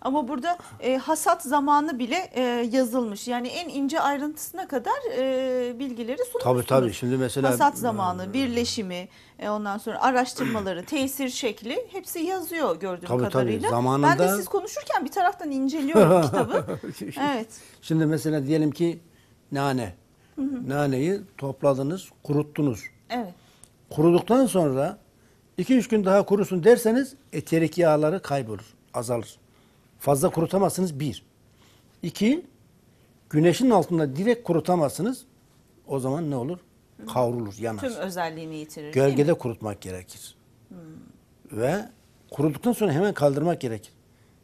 Ama burada e, hasat zamanı bile e, yazılmış. Yani en ince ayrıntısına kadar e, bilgileri sunmuşsunuz. Tabii tabii. Şimdi mesela hasat zamanı, birleşimi, e, ondan sonra araştırmaları, tesir şekli hepsi yazıyor gördüğüm tabii, kadarıyla. Tabii. Zamanında... Ben de siz konuşurken bir taraftan inceliyorum kitabı. Evet. Şimdi mesela diyelim ki nane. Hı hı. Naneyi topladınız, kuruttunuz. Evet. Kuruduktan sonra 2-3 gün daha kurusun derseniz eterik yağları kaybolur, azalır. Fazla kurutamazsınız bir. İki, güneşin altında direkt kurutamazsınız. O zaman ne olur? Kavrulur, yanar. Tüm özelliğini yitirir Gölgede kurutmak gerekir. Hmm. Ve kuruduktan sonra hemen kaldırmak gerekir.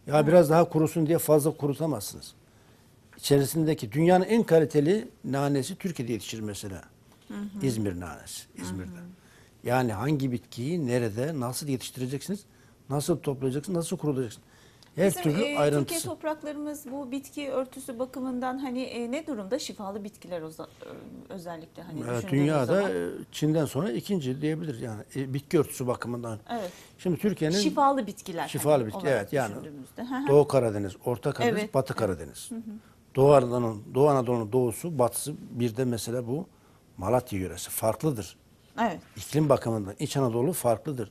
Ya hmm. biraz daha kurusun diye fazla kurutamazsınız. İçerisindeki dünyanın en kaliteli nanesi Türkiye'de yetişir mesela. Hı hı. İzmir nanesi, İzmir'de. Hı hı. Yani hangi bitkiyi, nerede, nasıl yetiştireceksiniz, nasıl toplayacaksınız, nasıl kurulacaksınız. Evet Bizim, türlü e, Türkiye topraklarımız bu bitki örtüsü bakımından hani e, ne durumda? Şifalı bitkiler özellikle hani evet, Dünyada zaman. Çin'den sonra ikinci diyebilir yani e, bitki örtüsü bakımından. Evet. Şimdi Türkiye'nin şifalı bitkiler. Şifalı hani, bitki evet yani Doğu Karadeniz, Orta Karadeniz, evet. Batı Karadeniz. Doğu Anadolu'nun Doğu Anadolu'nun doğusu, batısı bir de mesela bu Malatya yöresi farklıdır. Evet. İklim bakımından İç Anadolu farklıdır.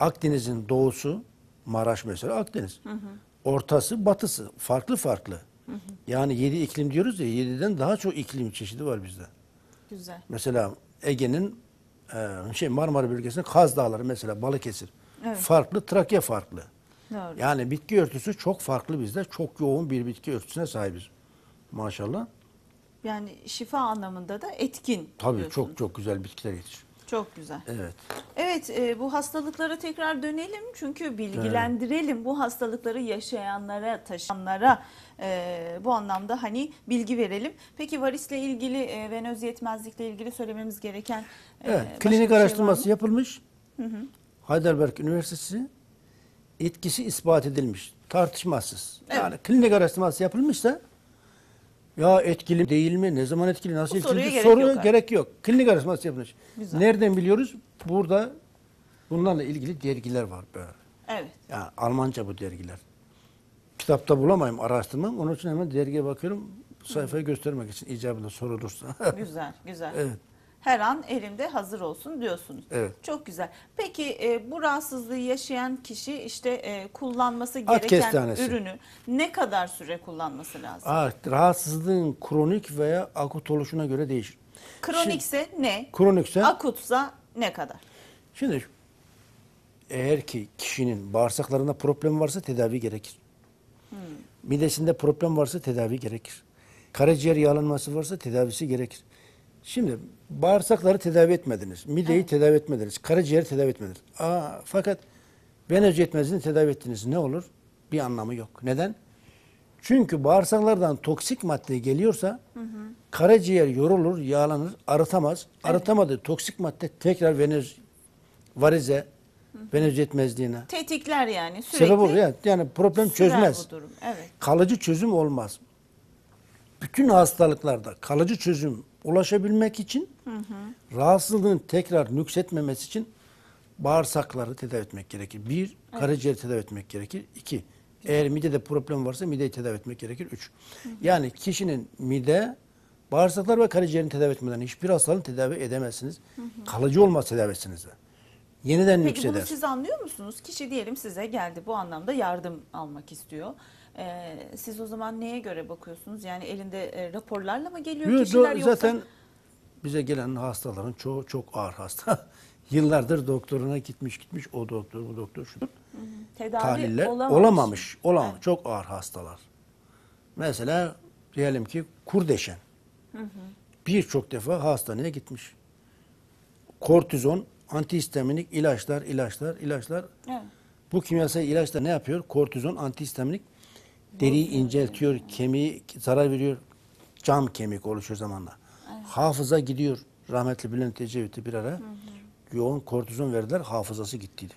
Akdeniz'in doğusu Maraş mesela Akdeniz. Hı hı. Ortası, batısı farklı farklı. Hı hı. Yani yedi iklim diyoruz ya yediden daha çok iklim çeşidi var bizde. Güzel. Mesela Ege'nin e, şey Marmara bölgesinde Kaz Dağları mesela Balıkesir. Evet. Farklı Trakya farklı. Doğru. Yani bitki örtüsü çok farklı bizde. Çok yoğun bir bitki örtüsüne sahibiz. Maşallah. Yani şifa anlamında da etkin. Tabii diyorsun. çok çok güzel bitkiler yetişiyor. Çok güzel. Evet. Evet e, bu hastalıklara tekrar dönelim çünkü bilgilendirelim evet. bu hastalıkları yaşayanlara taşıyanlara e, bu anlamda hani bilgi verelim. Peki varisle ilgili e, venöz yetmezlikle ilgili söylememiz gereken e, evet, klinik şey araştırması şey yapılmış. Hı hı. Heidelberg Üniversitesi etkisi ispat edilmiş tartışmasız. Evet. Yani klinik araştırması yapılmışsa ya etkili değil mi? Ne zaman etkili? Nasıl Bu etkili? soruya gerek Soru gerek yok. Klinik araştırması yapılmış. Güzel. Nereden biliyoruz? Burada bunlarla ilgili dergiler var böyle. Evet. Yani Almanca bu dergiler. Kitapta bulamayım, araştırmam. Onun için hemen dergiye bakıyorum. Sayfayı göstermek için icabında sorulursa. Güzel, güzel. evet her an elimde hazır olsun diyorsunuz. Evet. Çok güzel. Peki e, bu rahatsızlığı yaşayan kişi işte e, kullanması gereken ürünü ne kadar süre kullanması lazım? Aa, rahatsızlığın kronik veya akut oluşuna göre değişir. Kronikse ne? Kronikse Akutsa ne kadar? şimdi eğer ki kişinin bağırsaklarında problem varsa tedavi gerekir. Hmm. Midesinde problem varsa tedavi gerekir. Karaciğer yağlanması varsa tedavisi gerekir. Şimdi bağırsakları tedavi etmediniz. Mideyi evet. tedavi etmediniz. Karaciğeri tedavi etmediniz. Aa, fakat venöz yetmezliğini tedavi ettiniz. Ne olur? Bir anlamı yok. Neden? Çünkü bağırsaklardan toksik madde geliyorsa hı hı. karaciğer yorulur, yağlanır, arıtamaz. Evet. Arıtamadığı toksik madde tekrar venöz varize, venöz yetmezliğine. Tetikler yani sürekli. Sebep olur ya. Yani problem çözmez. Evet. Kalıcı çözüm olmaz. Bütün hastalıklarda kalıcı çözüm ulaşabilmek için hı hı. rahatsızlığını tekrar nüksetmemesi için bağırsakları tedavi etmek gerekir. Bir, evet. karaciğeri tedavi etmek gerekir. İki, eğer midede problem varsa mideyi tedavi etmek gerekir. Üç, hı hı. yani kişinin mide, bağırsaklar ve karaciğerini tedavi etmeden hiçbir hastalığı tedavi edemezsiniz. Hı hı. Kalıcı olmaz tedavisiniz Yeniden Peki yükseder. Peki bunu siz anlıyor musunuz? Kişi diyelim size geldi bu anlamda yardım almak istiyor. E, siz o zaman neye göre bakıyorsunuz? Yani elinde e, raporlarla mı geliyor Yok, kişiler yoksa? Zaten bize gelen hastaların çoğu çok ağır hasta. Yıllardır doktoruna gitmiş gitmiş o doktor bu doktor şudur. Tedavi Tahliller olamamış. Olamamış. olamamış. Evet. Çok ağır hastalar. Mesela diyelim ki kurdeşen. Birçok defa hastaneye gitmiş. Kortizon, antihistaminik ilaçlar, ilaçlar, ilaçlar. Evet. Bu kimyasal ilaçlar ne yapıyor? Kortizon, antihistaminik Deriyi inceltiyor, kemiği zarar veriyor. Cam kemik oluşuyor zamanla. Evet. Hafıza gidiyor. Rahmetli Bülent Ecevit'i bir ara hı hı. yoğun kortizon verdiler. Hafızası gittiydi.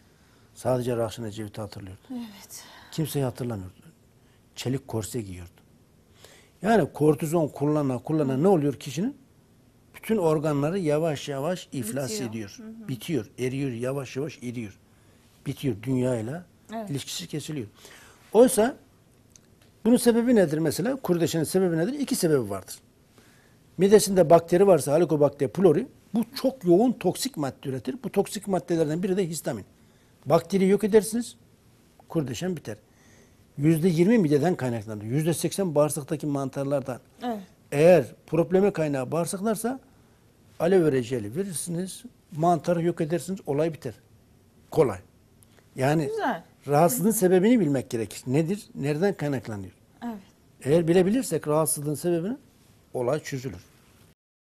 Sadece Rahşan Ecevit'i hatırlıyordu. Evet. Kimseyi hatırlamıyordu. Çelik korse giyiyordu. Yani kortizon kullana kullana ne oluyor kişinin? Bütün organları yavaş yavaş iflas Bitiyor. ediyor. Hı hı. Bitiyor, eriyor, yavaş yavaş eriyor. Bitiyor dünyayla. Evet. ilişkisi kesiliyor. Oysa bunun sebebi nedir mesela? Kurdeşenin sebebi nedir? İki sebebi vardır. Midesinde bakteri varsa Helicobacter pylori bu çok yoğun toksik madde üretir. Bu toksik maddelerden biri de histamin. Bakteri yok edersiniz, kurdeşen biter. Yüzde yirmi mideden kaynaklanır. Yüzde seksen bağırsaktaki mantarlardan. Evet. Eğer probleme kaynağı bağırsaklarsa aloe vera verirsiniz, mantarı yok edersiniz, olay biter. Kolay. Yani Güzel. Rahatsızlığın sebebini bilmek gerekir. Nedir? Nereden kaynaklanıyor? Evet. Eğer bilebilirsek rahatsızlığın sebebini olay çözülür.